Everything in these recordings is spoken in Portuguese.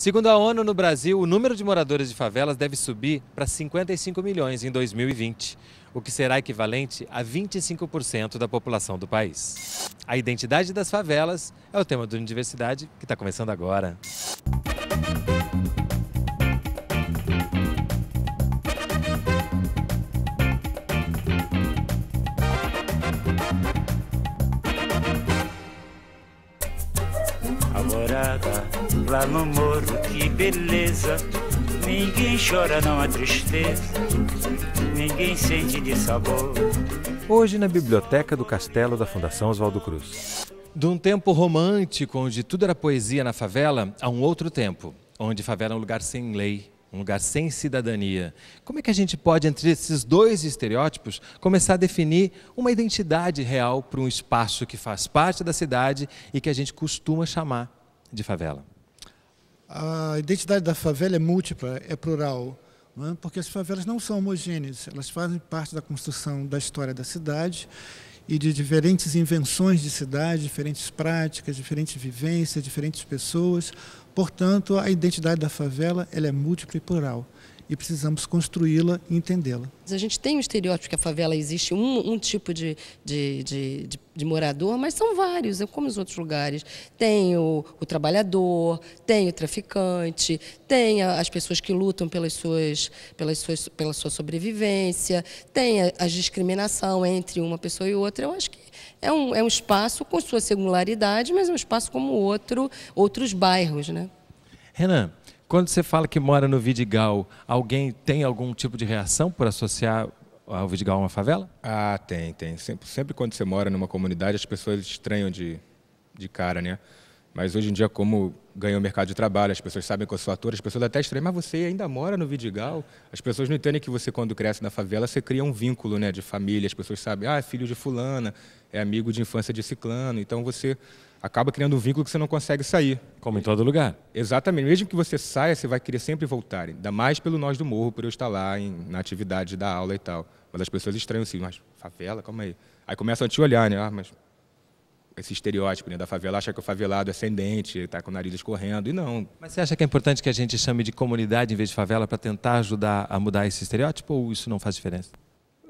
Segundo a ONU, no Brasil, o número de moradores de favelas deve subir para 55 milhões em 2020, o que será equivalente a 25% da população do país. A identidade das favelas é o tema do Universidade, que está começando agora. lá no morro, que beleza. Ninguém chora, não há tristeza, ninguém sente de sabor. Hoje, na biblioteca do castelo da Fundação Oswaldo Cruz. De um tempo romântico, onde tudo era poesia na favela, a um outro tempo, onde favela é um lugar sem lei, um lugar sem cidadania. Como é que a gente pode, entre esses dois estereótipos, começar a definir uma identidade real para um espaço que faz parte da cidade e que a gente costuma chamar de favela? a identidade da favela é múltipla, é plural, é? porque as favelas não são homogêneas, elas fazem parte da construção da história da cidade e de diferentes invenções de cidade, diferentes práticas, diferentes vivências, diferentes pessoas. Portanto, a identidade da favela ela é múltipla e plural e precisamos construí-la e entendê-la. A gente tem o estereótipo que a favela existe um, um tipo de, de, de, de, de morador, mas são vários, é como os outros lugares. Tem o, o trabalhador, tem o traficante, tem a, as pessoas que lutam pelas suas, pelas suas, pela sua sobrevivência, tem a, a discriminação entre uma pessoa e outra. Eu acho que é um, é um espaço com sua singularidade, mas é um espaço como outro, outros bairros. Né? Renan, quando você fala que mora no Vidigal, alguém tem algum tipo de reação por associar o Vidigal a uma favela? Ah, tem, tem. Sempre, sempre quando você mora numa comunidade, as pessoas estranham de, de cara, né? Mas hoje em dia, como ganhou o mercado de trabalho, as pessoas sabem que eu sou ator, as pessoas até estranham, mas você ainda mora no Vidigal? As pessoas não entendem que você, quando cresce na favela, você cria um vínculo né, de família, as pessoas sabem, ah, é filho de fulana, é amigo de infância de ciclano, então você acaba criando um vínculo que você não consegue sair. Como em todo lugar. Exatamente. Mesmo que você saia, você vai querer sempre voltar. Ainda mais pelo Nós do Morro, por eu estar lá em, na atividade da aula e tal. Mas as pessoas estranham assim, mas favela, calma aí. Aí começam a te olhar, né? Ah, mas esse estereótipo né, da favela, acha que o favelado é ascendente, está com o nariz escorrendo, e não. Mas você acha que é importante que a gente chame de comunidade em vez de favela para tentar ajudar a mudar esse estereótipo ou isso não faz diferença?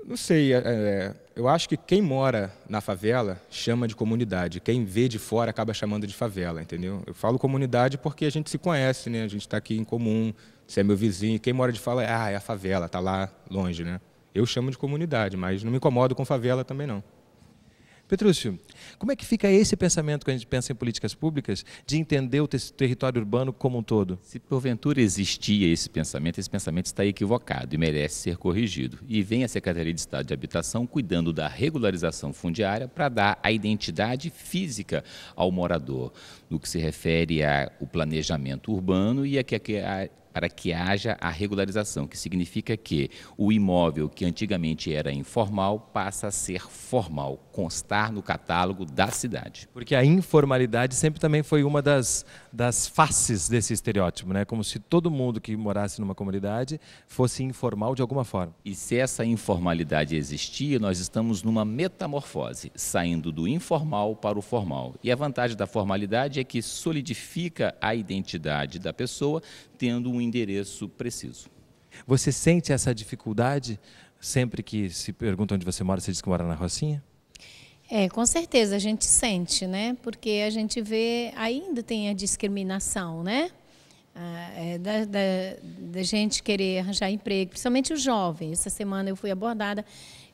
Não sei, é, é, eu acho que quem mora na favela chama de comunidade, quem vê de fora acaba chamando de favela, entendeu? Eu falo comunidade porque a gente se conhece, né? A gente está aqui em comum, você é meu vizinho, quem mora de fora, ah, é a favela, tá lá longe, né? Eu chamo de comunidade, mas não me incomodo com favela também não. Petrúcio, como é que fica esse pensamento quando a gente pensa em políticas públicas de entender o ter território urbano como um todo? Se porventura existia esse pensamento, esse pensamento está equivocado e merece ser corrigido. E vem a Secretaria de Estado de Habitação cuidando da regularização fundiária para dar a identidade física ao morador, no que se refere ao planejamento urbano e a, que a para que haja a regularização, que significa que o imóvel que antigamente era informal passa a ser formal, constar no catálogo da cidade. Porque a informalidade sempre também foi uma das, das faces desse estereótipo, né? como se todo mundo que morasse numa comunidade fosse informal de alguma forma. E se essa informalidade existia, nós estamos numa metamorfose, saindo do informal para o formal. E a vantagem da formalidade é que solidifica a identidade da pessoa, tendo um um endereço preciso. Você sente essa dificuldade sempre que se perguntam onde você mora, você diz que mora na Rocinha? É, com certeza a gente sente, né? Porque a gente vê ainda tem a discriminação, né? Ah, é, da, da, da, gente querer arranjar emprego, principalmente os jovens. Essa semana eu fui abordada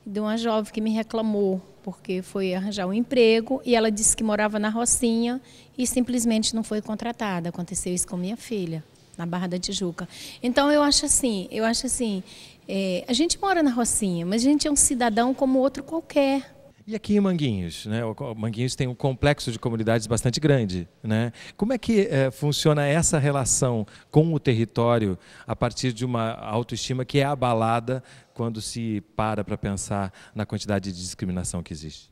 de uma jovem que me reclamou porque foi arranjar um emprego e ela disse que morava na Rocinha e simplesmente não foi contratada. Aconteceu isso com minha filha na Barra da Tijuca. Então eu acho assim, eu acho assim, é, a gente mora na Rocinha, mas a gente é um cidadão como outro qualquer. E aqui em Manguinhos, né? O Manguinhos tem um complexo de comunidades bastante grande, né? Como é que é, funciona essa relação com o território a partir de uma autoestima que é abalada quando se para para pensar na quantidade de discriminação que existe?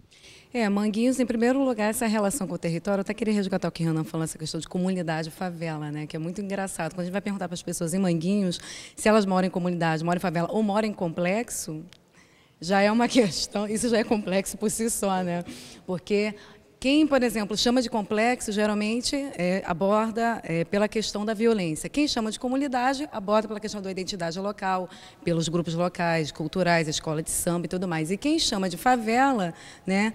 É, Manguinhos, em primeiro lugar, essa relação com o território. Eu até queria resgatar o que Renan falou, essa questão de comunidade favela, né? Que é muito engraçado. Quando a gente vai perguntar para as pessoas em Manguinhos se elas moram em comunidade, moram em favela ou moram em complexo, já é uma questão, isso já é complexo por si só, né? Porque quem, por exemplo, chama de complexo, geralmente é, aborda é, pela questão da violência. Quem chama de comunidade, aborda pela questão da identidade local, pelos grupos locais, culturais, escola de samba e tudo mais. E quem chama de favela, né,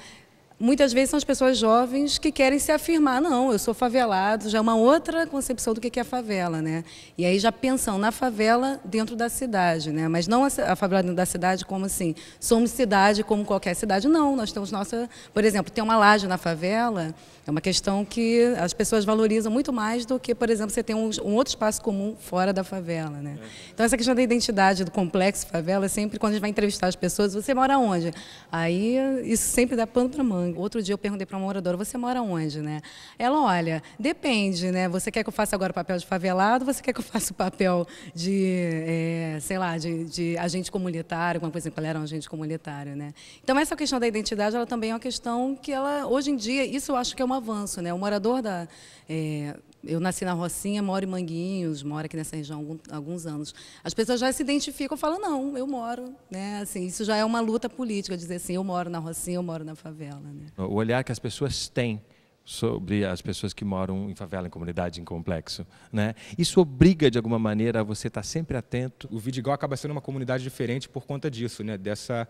muitas vezes são as pessoas jovens que querem se afirmar, não, eu sou favelado, já é uma outra concepção do que é favela, né? E aí já pensam na favela dentro da cidade, né? Mas não a favela dentro da cidade como assim, somos cidade como qualquer cidade, não, nós temos nossa, por exemplo, tem uma laje na favela, é uma questão que as pessoas valorizam muito mais do que, por exemplo, você tem um, um outro espaço comum fora da favela, né? É. Então essa questão da identidade do complexo favela, sempre quando a gente vai entrevistar as pessoas, você mora onde? Aí isso sempre dá pano para manga. Outro dia eu perguntei para uma moradora, você mora onde, né? Ela, olha, depende, né? Você quer que eu faça agora o papel de favelado, você quer que eu faça o papel de, é, sei lá, de, de, agente comunitário, como, coisa assim, exemplo, ela era um agente comunitário, né? Então essa questão da identidade, ela também é uma questão que ela, hoje em dia, isso eu acho que é um avanço, né? O morador da... É, eu nasci na Rocinha, moro em Manguinhos, moro aqui nessa região há alguns anos. As pessoas já se identificam, falam, não, eu moro. Né? Assim, isso já é uma luta política, dizer assim, eu moro na Rocinha, eu moro na favela. Né? O olhar que as pessoas têm sobre as pessoas que moram em favela, em comunidade, em complexo. Né? Isso obriga, de alguma maneira, a você estar sempre atento. O Vidigal acaba sendo uma comunidade diferente por conta disso, né? dessa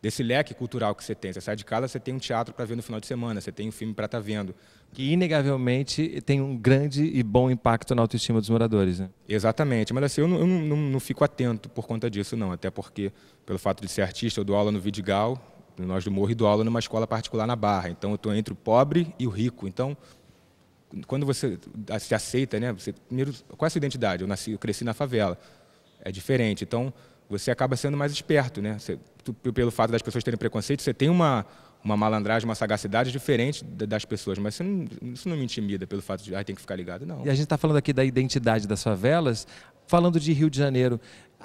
desse leque cultural que você tem. Você sai de casa, você tem um teatro para ver no final de semana, você tem um filme para estar tá vendo. Que inegavelmente tem um grande e bom impacto na autoestima dos moradores. Né? Exatamente, mas assim, eu, não, eu não, não, fico atento por conta disso não, até porque pelo fato de ser artista, eu dou aula no Vidigal, no Nós do Morro, e dou aula numa escola particular na Barra, então eu estou entre o pobre e o rico, então quando você se aceita, né, você, primeiro, qual é a sua identidade? Eu, nasci, eu cresci na favela, é diferente, então você acaba sendo mais esperto, né? Você, pelo fato das pessoas terem preconceito, você tem uma, uma malandragem, uma sagacidade diferente das pessoas, mas isso não, isso não me intimida pelo fato de, ah, tem que ficar ligado, não. E a gente está falando aqui da identidade das favelas, falando de Rio de Janeiro.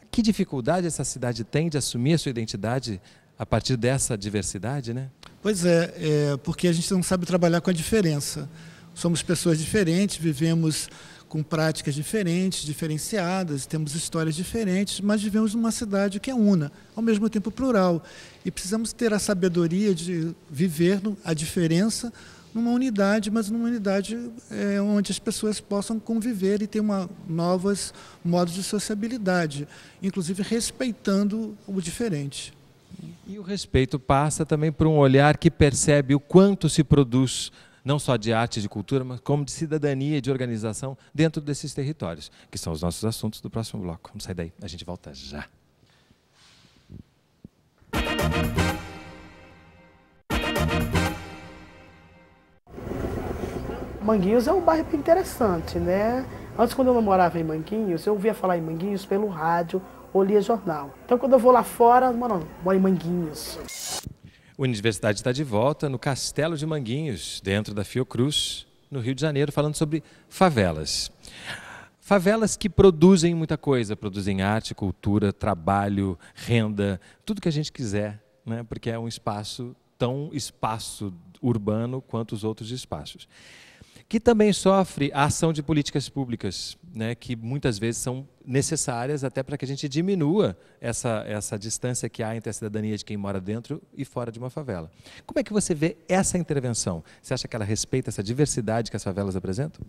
Que dificuldade essa cidade tem de assumir a sua identidade a partir dessa diversidade, né? Pois é, é porque a gente não sabe trabalhar com a diferença. Somos pessoas diferentes, vivemos com práticas diferentes, diferenciadas, temos histórias diferentes, mas vivemos numa cidade que é una, ao mesmo tempo plural. E precisamos ter a sabedoria de viver a diferença numa unidade, mas numa unidade é, onde as pessoas possam conviver e ter uma, novos modos de sociabilidade, inclusive respeitando o diferente. E o respeito passa também por um olhar que percebe o quanto se produz não só de arte e de cultura, mas como de cidadania e de organização dentro desses territórios, que são os nossos assuntos do próximo bloco. Vamos sair daí, a gente volta já. Manguinhos é um bairro interessante, né? Antes, quando eu não morava em Manguinhos, eu ouvia falar em Manguinhos pelo rádio ou lia jornal. Então, quando eu vou lá fora, mano, moro em Manguinhos. Universidade está de volta no Castelo de Manguinhos, dentro da Fiocruz, no Rio de Janeiro, falando sobre favelas. Favelas que produzem muita coisa, produzem arte, cultura, trabalho, renda, tudo que a gente quiser, né? porque é um espaço tão espaço urbano quanto os outros espaços que também sofre a ação de políticas públicas, né, que muitas vezes são necessárias até para que a gente diminua essa, essa distância que há entre a cidadania de quem mora dentro e fora de uma favela. Como é que você vê essa intervenção? Você acha que ela respeita essa diversidade que as favelas apresentam?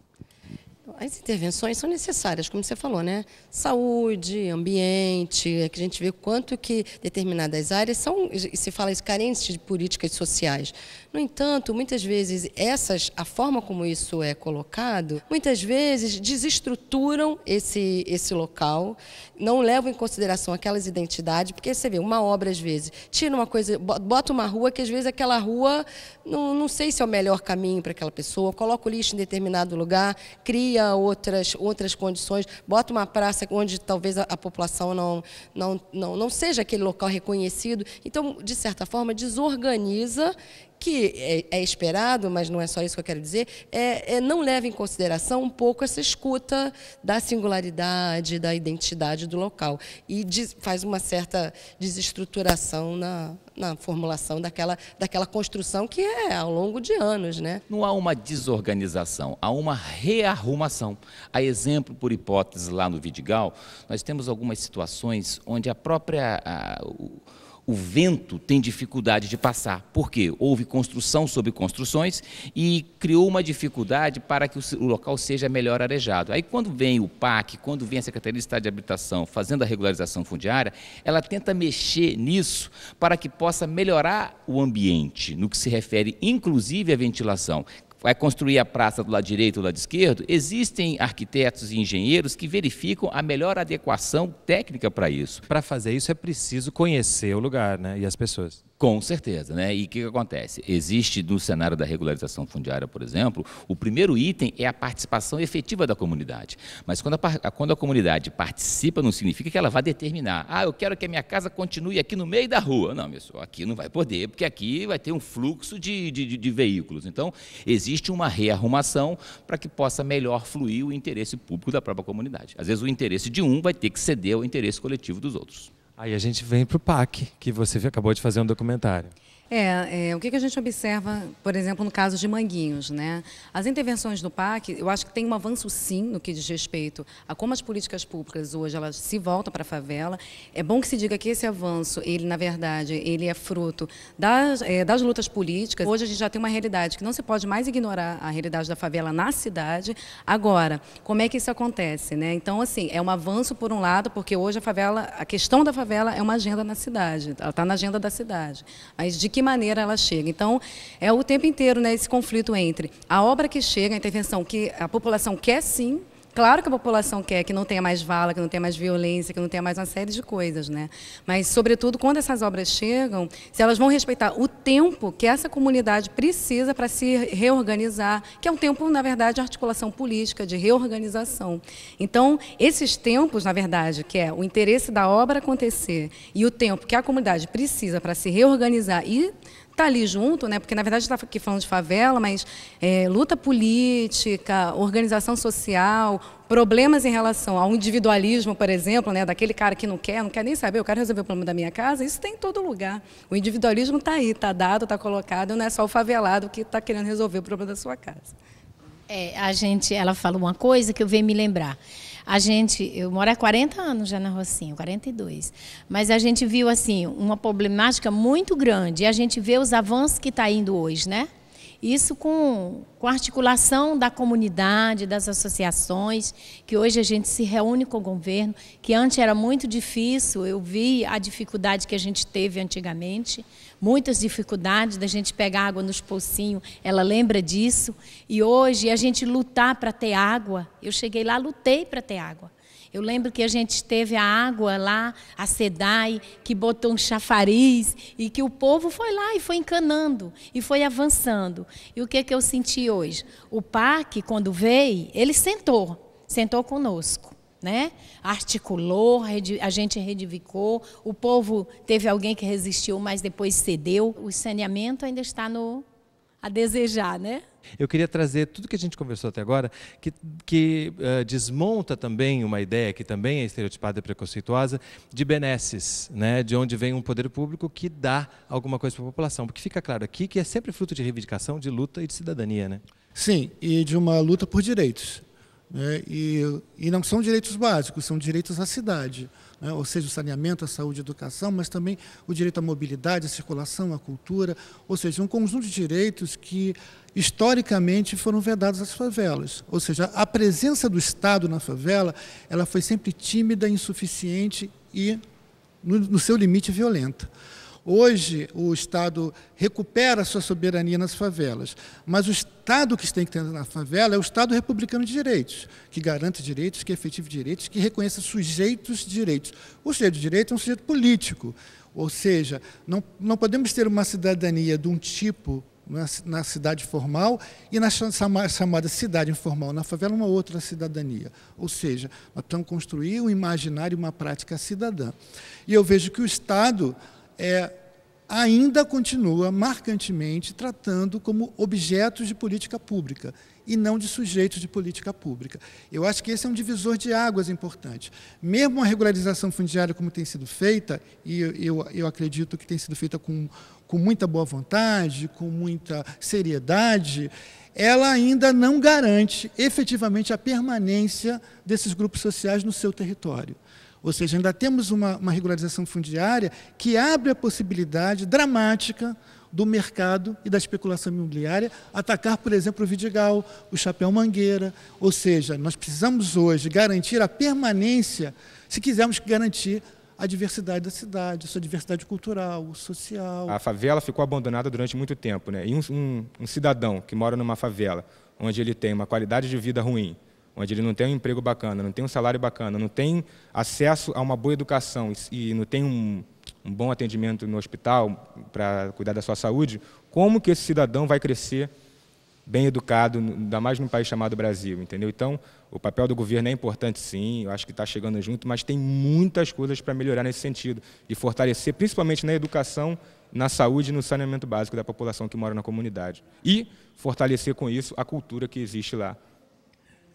As intervenções são necessárias, como você falou, né? Saúde, ambiente, é que a gente vê quanto que determinadas áreas são, se fala isso, carentes de políticas sociais. No entanto, muitas vezes essas, a forma como isso é colocado, muitas vezes desestruturam esse, esse local, não levam em consideração aquelas identidades, porque você vê, uma obra às vezes, tira uma coisa, bota uma rua que às vezes aquela rua, não, não sei se é o melhor caminho para aquela pessoa, coloca o lixo em determinado lugar, cria cria outras, outras condições, bota uma praça onde talvez a, a população não, não, não, não seja aquele local reconhecido. Então, de certa forma, desorganiza que é, é, esperado, mas não é só isso que eu quero dizer, é, é, não leva em consideração um pouco essa escuta da singularidade, da identidade do local. E diz, faz uma certa desestruturação na, na formulação daquela, daquela construção que é ao longo de anos. Né? Não há uma desorganização, há uma rearrumação. A exemplo, por hipótese, lá no Vidigal, nós temos algumas situações onde a própria. A, o, o vento tem dificuldade de passar. Por quê? Houve construção sobre construções e criou uma dificuldade para que o local seja melhor arejado. Aí, quando vem o PAC, quando vem a Secretaria de Estado de Habitação fazendo a regularização fundiária, ela tenta mexer nisso para que possa melhorar o ambiente, no que se refere inclusive à ventilação vai construir a praça do lado direito ou do lado esquerdo, existem arquitetos e engenheiros que verificam a melhor adequação técnica para isso. Para fazer isso é preciso conhecer o lugar né, e as pessoas. Com certeza, né? E o que, que, acontece? Existe no cenário da regularização fundiária, por exemplo, o primeiro item é a participação efetiva da comunidade. Mas quando a, quando a comunidade participa, não significa que ela vá determinar, ah, eu quero que a minha casa continue aqui no meio da rua. Não, meu senhor, aqui não vai poder, porque aqui vai ter um fluxo de, de, de veículos. Então, existe uma rearrumação para que possa melhor fluir o interesse público da própria comunidade. Às vezes, o interesse de um vai ter que ceder ao interesse coletivo dos outros. Aí a gente vem para o PAC, que você acabou de fazer um documentário. É, é, o que, que a gente observa, por exemplo, no caso de Manguinhos, né? As intervenções do PAC, eu acho que tem um avanço sim no que diz respeito a como as políticas públicas hoje elas se voltam para a favela. É bom que se diga que esse avanço, ele na verdade, ele é fruto das, é, das lutas políticas. Hoje a gente já tem uma realidade que não se pode mais ignorar a realidade da favela na cidade. Agora, como é que isso acontece, né? Então, assim, é um avanço por um lado, porque hoje a favela, a questão da favela é uma agenda na cidade, ela está na agenda da cidade. Mas de que maneira ela chega. Então, é o tempo inteiro né, esse conflito entre a obra que chega, a intervenção que a população quer sim, Claro que a população quer que não tenha mais vala, que não tenha mais violência, que não tenha mais uma série de coisas, né? Mas, sobretudo, quando essas obras chegam, se elas vão respeitar o tempo que essa comunidade precisa para se reorganizar, que é um tempo, na verdade, de articulação política, de reorganização. Então, esses tempos, na verdade, que é o interesse da obra acontecer e o tempo que a comunidade precisa para se reorganizar e está ali junto, né? Porque na verdade está aqui falando de favela, mas é, luta política, organização social, problemas em relação ao individualismo, por exemplo, né? Daquele cara que não quer, não quer nem saber, eu quero resolver o problema da minha casa. Isso tem em todo lugar. O individualismo está aí, está dado, está colocado. Não é só o favelado que está querendo resolver o problema da sua casa. É, a gente, ela falou uma coisa que eu venho me lembrar a gente, eu moro há 40 anos já na Rocinha, 42, mas a gente viu assim uma problemática muito grande e a gente vê os avanços que está indo hoje, né? Isso com, com articulação da comunidade, das associações, que hoje a gente se reúne com o governo, que antes era muito difícil, eu vi a dificuldade que a gente teve antigamente, muitas dificuldades da gente pegar água nos pocinhos, ela lembra disso, e hoje a gente lutar para ter água, eu cheguei lá, lutei para ter água. Eu lembro que a gente teve a água lá, a SEDAI, que botou um chafariz e que o povo foi lá e foi encanando e foi avançando. E o que, que eu senti hoje? O PAC, quando veio, ele sentou, sentou conosco. Né? Articulou, a gente redivicou, o povo teve alguém que resistiu, mas depois cedeu. O saneamento ainda está no, a desejar, né? Eu queria trazer tudo que a gente conversou até agora, que, que uh, desmonta também uma ideia que também é estereotipada e preconceituosa, de benesses, né? de onde vem um poder público que dá alguma coisa para a população. Porque fica claro aqui que é sempre fruto de reivindicação, de luta e de cidadania. Né? Sim, e de uma luta por direitos. Né? E, e não são direitos básicos, são direitos à cidade, né? ou seja, o saneamento, a saúde, a educação, mas também o direito à mobilidade, à circulação, à cultura, ou seja, um conjunto de direitos que historicamente foram vedados às favelas, ou seja, a presença do Estado na favela, ela foi sempre tímida, insuficiente e no, no seu limite violenta. Hoje, o Estado recupera sua soberania nas favelas, mas o Estado que tem que ter na favela é o Estado republicano de direitos, que garante direitos, que é efetive direitos, que reconheça sujeitos de direitos. O sujeito de direito é um sujeito político, ou seja, não, não podemos ter uma cidadania de um tipo na, na cidade formal e na chamada cidade informal, na favela, uma outra cidadania. Ou seja, nós precisamos construir um imaginário e uma prática cidadã. E eu vejo que o Estado é, ainda continua marcantemente tratando como objetos de política pública e não de sujeitos de política pública. Eu acho que esse é um divisor de águas importante. Mesmo a regularização fundiária como tem sido feita, e eu, eu acredito que tem sido feita com, com muita boa vontade, com muita seriedade, ela ainda não garante efetivamente a permanência desses grupos sociais no seu território. Ou seja, ainda temos uma, uma regularização fundiária que abre a possibilidade dramática do mercado e da especulação imobiliária atacar, por exemplo, o Vidigal, o Chapéu Mangueira. Ou seja, nós precisamos hoje garantir a permanência, se quisermos garantir a diversidade da cidade, sua diversidade cultural, social. A favela ficou abandonada durante muito tempo. Né? E um, um, um cidadão que mora numa favela, onde ele tem uma qualidade de vida ruim, onde ele não tem um emprego bacana, não tem um salário bacana, não tem acesso a uma boa educação e não tem um, um bom atendimento no hospital para cuidar da sua saúde, como que esse cidadão vai crescer bem educado, ainda mais num país chamado Brasil, entendeu? Então, o papel do governo é importante, sim, eu acho que está chegando junto, mas tem muitas coisas para melhorar nesse sentido e fortalecer, principalmente na educação, na saúde e no saneamento básico da população que mora na comunidade. E fortalecer com isso a cultura que existe lá,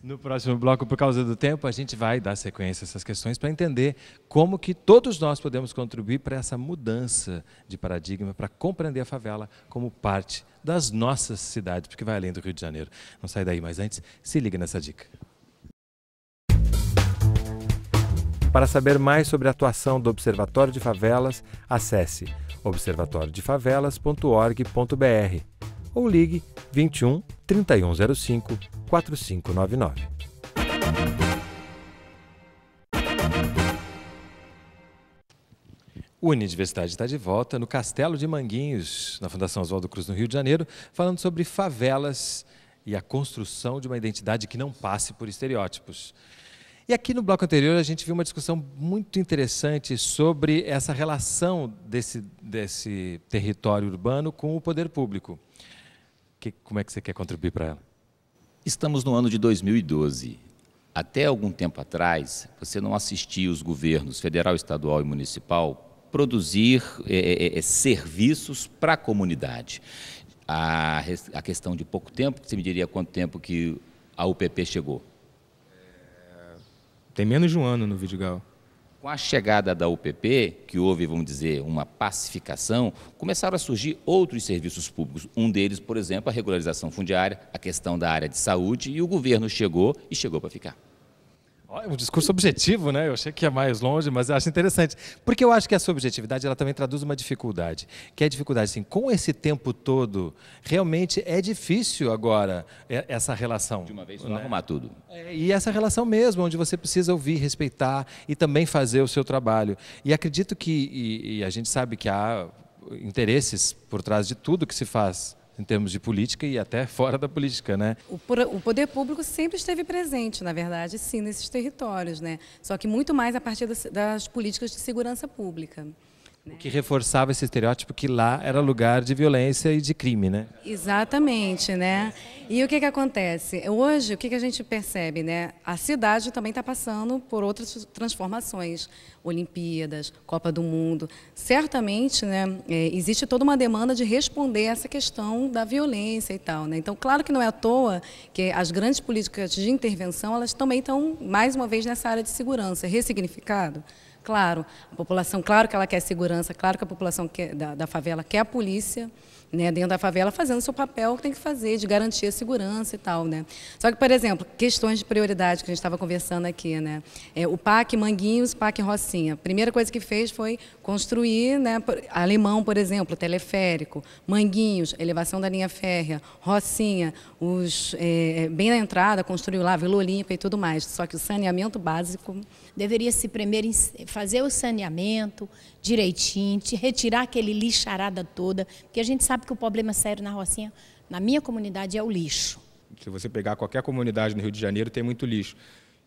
no próximo bloco, por causa do tempo, a gente vai dar sequência a essas questões para entender como que todos nós podemos contribuir para essa mudança de paradigma, para compreender a favela como parte das nossas cidades, porque vai além do Rio de Janeiro. Não sai daí, mas antes, se liga nessa dica. Para saber mais sobre a atuação do Observatório de Favelas, acesse observatoriodefavelas.org.br ou ligue 21 3105 4599. O Universidade está de volta no Castelo de Manguinhos, na Fundação Oswaldo Cruz, no Rio de Janeiro, falando sobre favelas e a construção de uma identidade que não passe por estereótipos. E aqui no bloco anterior a gente viu uma discussão muito interessante sobre essa relação desse, desse território urbano com o poder público que, como é que você quer contribuir para ela? Estamos no ano de 2012. Até algum tempo atrás, você não assistia os governos federal, estadual e municipal produzir é, é, serviços para a comunidade. A, a questão de pouco tempo, você me diria quanto tempo que a UPP chegou? É, tem menos de um ano no Vidigal com a chegada da UPP, que houve, vamos dizer, uma pacificação, começaram a surgir outros serviços públicos. Um deles, por exemplo, a regularização fundiária, a questão da área de saúde, e o governo chegou e chegou para ficar um discurso objetivo, né? Eu achei que ia mais longe, mas acho interessante. Porque eu acho que essa objetividade ela também traduz uma dificuldade, que é a dificuldade, assim, com esse tempo todo, realmente é difícil agora é, essa relação. De uma vez, né? não arrumar tudo. É, e essa relação mesmo, onde você precisa ouvir, respeitar e também fazer o seu trabalho. E acredito que, e, e a gente sabe que há interesses por trás de tudo que se faz em termos de política e até fora da política, né? O poder público sempre esteve presente, na verdade, sim, nesses territórios, né? Só que muito mais a partir das políticas de segurança pública. Né? O que reforçava esse estereótipo que lá era lugar de violência e de crime, né? Exatamente, né? E o que, que acontece? Hoje, o que, que a gente percebe, né? A cidade também está passando por outras transformações. Olimpíadas, Copa do Mundo. Certamente, né, é, existe toda uma demanda de responder a essa questão da violência e tal. Né? Então, claro que não é à toa que as grandes políticas de intervenção, elas também estão, mais uma vez, nessa área de segurança. É ressignificado? Claro, a população, claro que ela quer segurança, claro que a população quer, da, da favela quer a polícia, né, dentro da favela, fazendo seu papel que tem que fazer, de garantir a segurança e tal. Né? Só que, por exemplo, questões de prioridade que a gente estava conversando aqui. Né? É, o PAC Manguinhos, PAC Rocinha. A primeira coisa que fez foi construir, né, Alemão, por exemplo, teleférico, Manguinhos, elevação da linha férrea, Rocinha, os, é, é, bem na entrada, construiu lá Vila Olímpica e tudo mais. Só que o saneamento básico... Deveria se primeiro fazer o saneamento direitinho, retirar aquele lixarada toda, porque a gente sabe sabe que o problema sério na Rocinha, na minha comunidade, é o lixo. Se você pegar qualquer comunidade no Rio de Janeiro, tem muito lixo.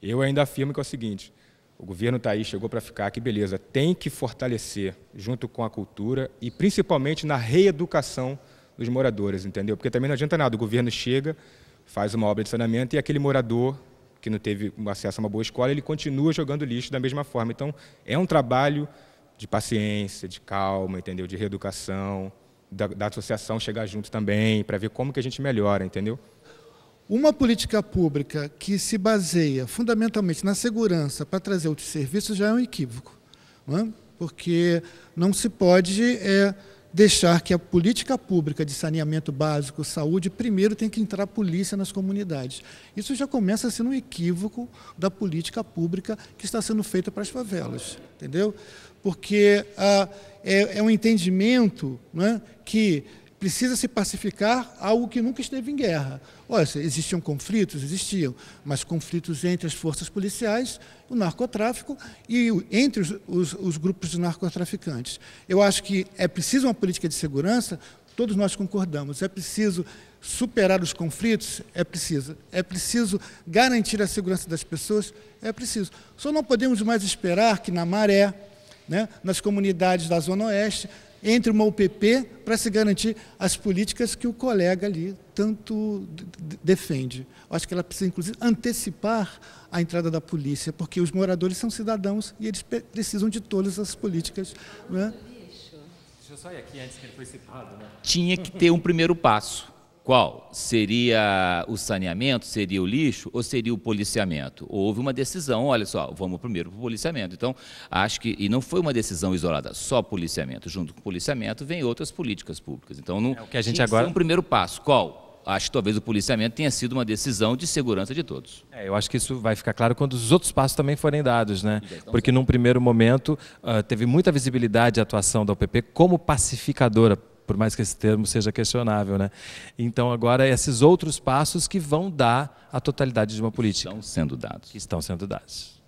Eu ainda afirmo que é o seguinte: o governo está aí, chegou para ficar, que beleza, tem que fortalecer junto com a cultura e principalmente na reeducação dos moradores, entendeu? Porque também não adianta nada, o governo chega, faz uma obra de saneamento e aquele morador que não teve acesso a uma boa escola, ele continua jogando lixo da mesma forma. Então, é um trabalho de paciência, de calma, entendeu? De reeducação da, da associação chegar junto também, para ver como que a gente melhora, entendeu? Uma política pública que se baseia fundamentalmente na segurança para trazer outros serviços já é um equívoco, não é? porque não se pode é, deixar que a política pública de saneamento básico, saúde, primeiro tem que entrar a polícia nas comunidades. Isso já começa a ser um equívoco da política pública que está sendo feita para as favelas, entendeu? Porque a ah, é, é um entendimento né, que precisa se pacificar algo que nunca esteve em guerra. Olha, existiam conflitos? Existiam, mas conflitos entre as forças policiais, o narcotráfico e entre os, os, os grupos de narcotraficantes. Eu acho que é preciso uma política de segurança, todos nós concordamos, é preciso superar os conflitos? É preciso. É preciso garantir a segurança das pessoas? É preciso. Só não podemos mais esperar que na maré, né, nas comunidades da Zona Oeste, entre uma UPP para se garantir as políticas que o colega ali tanto defende. Acho que ela precisa, inclusive, antecipar a entrada da polícia, porque os moradores são cidadãos e eles precisam de todas as políticas. Né? Deixa eu só ir aqui antes que ele foi citado. Né? Tinha que ter um primeiro passo. Qual? Seria o saneamento? Seria o lixo? Ou seria o policiamento? Houve uma decisão, olha só, vamos primeiro para o policiamento. Então, acho que, e não foi uma decisão isolada, só policiamento. Junto com o policiamento vem outras políticas públicas. Então, não, é o que a gente agora... um primeiro passo. Qual? acho que talvez o policiamento tenha sido uma decisão de segurança de todos. É, eu acho que isso vai ficar claro quando os outros passos também forem dados, né? Então, Porque num primeiro momento uh, teve muita visibilidade a atuação da UPP como pacificadora, por mais que esse termo seja questionável. Né? Então, agora, esses outros passos que vão dar a totalidade de uma política. Estão sendo dados. estão sendo dados.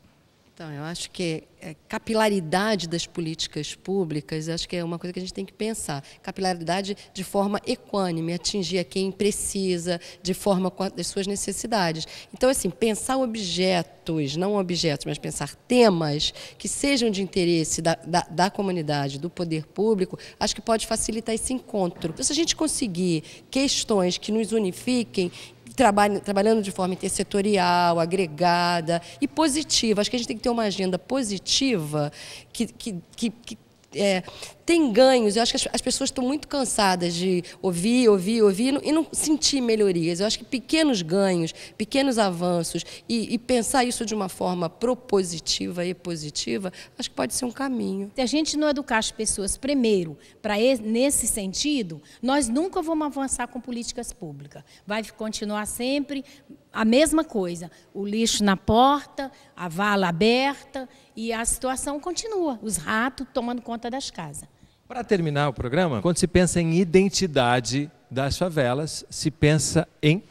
Então, eu acho que é capilaridade das políticas públicas, acho que é uma coisa que a gente tem que pensar. Capilaridade de forma equânime, atingir a quem precisa, de forma com as suas necessidades. Então, assim, pensar objetos, não objetos, mas pensar temas que sejam de interesse da, da, da comunidade, do poder público, acho que pode facilitar esse encontro. Então, se a gente conseguir questões que nos unifiquem, trabalhando de forma intersetorial, agregada e positiva. Acho que a gente tem que ter uma agenda positiva que, que, que, que é, tem ganhos. Eu acho que as, as, pessoas estão muito cansadas de ouvir, ouvir, ouvir e não, e não sentir melhorias. Eu acho que pequenos ganhos, pequenos avanços e, e, pensar isso de uma forma propositiva e positiva, acho que pode ser um caminho. Se a gente não educar as pessoas primeiro para nesse sentido, nós nunca vamos avançar com políticas públicas. Vai continuar sempre a mesma coisa, o lixo na porta, a vala aberta e a situação continua, os ratos tomando conta das casas. Para terminar o programa, quando se pensa em identidade das favelas, se pensa em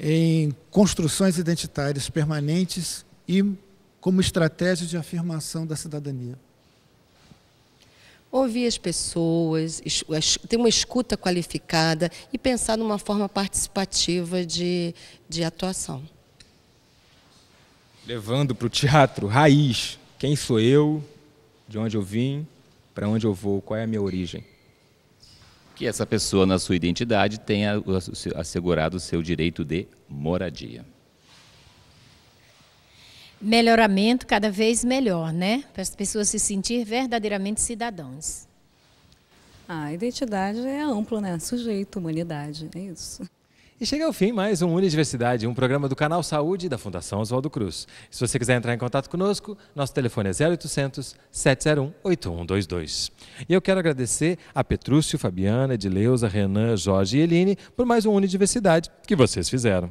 em construções identitárias permanentes e como estratégia de afirmação da cidadania ouvir as pessoas, ter uma escuta qualificada e pensar numa forma participativa de, de atuação. Levando para o teatro raiz, quem sou eu, de onde eu vim, para onde eu vou, qual é a minha origem. Que essa pessoa, na sua identidade, tenha assegurado o seu direito de moradia melhoramento cada vez melhor, né? Para as pessoas se sentir verdadeiramente cidadãos. A identidade é ampla, né? Sujeito, humanidade, é isso. E chega ao fim mais um Universidade, um programa do Canal Saúde da Fundação Oswaldo Cruz. Se você quiser entrar em contato conosco, nosso telefone é 0800 701 8122. E eu quero agradecer a Petrúcio, Fabiana, Edileuza, Renan, Jorge e Eline por mais um Universidade que vocês fizeram.